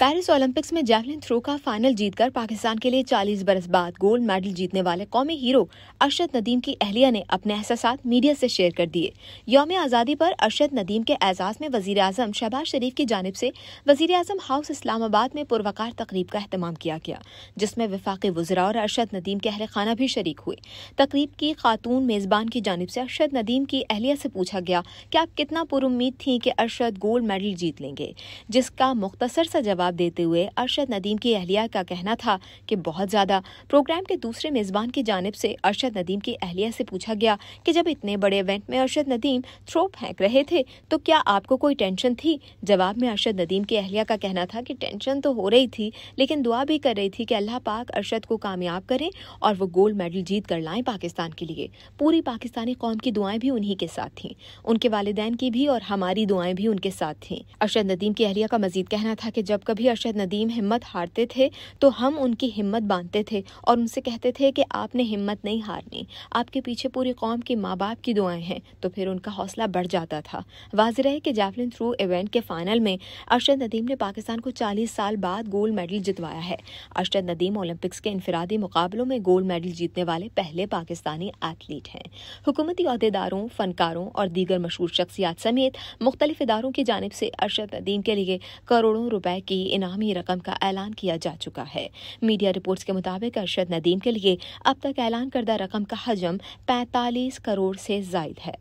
Paris Olympics में javelin throw का final जीतकर पाकिस्तान के लिए 40 बरस बाद गोल्ड मेडल जीतने वाले कौमी हीरो अरशद नदीम की अहलिया ने अपने एहसास मीडिया से शेयर कर दिए योम आज़ादी पर अरशद नदीम के एजाज़ में वजीर अजम शहबाज शरीफ की जानब से वजीर अजम हाउस इस्लामाबाद में पुरवकार तकरीब का अहतमाम किया गया जिसमें विफाक वजरा और अरशद नदीम के अहल खाना भी शरीक हुए तकरीब की खातून मेज़बान की जानब से अरशद नदीम की अहलिया से पूछा गया कि आप कितना पुरुद थी कि अरशद गोल्ड मेडल जीत लेंगे जिसका मुख्तसर सा जवाब जवाब देते हुए अरशद नदीम की अहलिया का कहना था कि बहुत ज़्यादा प्रोग्राम के दूसरे मेज़बान की जानब से अरशद नदीम की अहलिया से पूछा गया कि जब इतने बड़े इवेंट में अरशद नदीम थ्रो फेंक रहे थे तो क्या आपको कोई टेंशन थी जवाब में अरशद नदीम की अहलिया का कहना था कि टेंशन तो हो रही थी लेकिन दुआ भी कर रही थी कि अल्लाह पाक अरशद को कामयाब करें और वो गोल्ड मेडल जीत कर लाए पाकिस्तान के लिए पूरी पाकिस्तानी कौम की दुआएं भी उन्हीं के साथ थी उनके वालदेन की भी और हमारी दुआएं भी उनके साथ थी अरशद नदीम की अहलिया का मजीद कहना था कि जब कभी कभी अरशद नदीम हिम्मत हारते थे तो हम उनकी हिम्मत बांधते थे और उनसे कहते थे कि आपने हिम्मत नहीं हारनी आपके पीछे पूरी कौम के माँ बाप की दुआएं हैं तो फिर उनका हौसला बढ़ जाता था वाज रहे कि जैवलिन थ्रू इवेंट के फाइनल में अरशद नदीम ने पाकिस्तान को चालीस साल बाद गोल्ड मेडल जितवाया है अरशद नदीम ओलंपिक्स के इनफरादी मुकाबलों में गोल्ड मेडल जीतने वाले पहले पाकिस्तानी एथलीट हैं हुकूमती अहदेदारों फनकारों और दीगर मशहूर शख्सियात समेत मुख्तलिफ इदारों की जानब से अरशद नदीम के लिए करोड़ों रुपए की इनामी रकम का ऐलान किया जा चुका है मीडिया रिपोर्ट्स के मुताबिक अरशद नदीम के लिए अब तक ऐलान करदा रकम का हजम पैंतालीस करोड़ से जायद है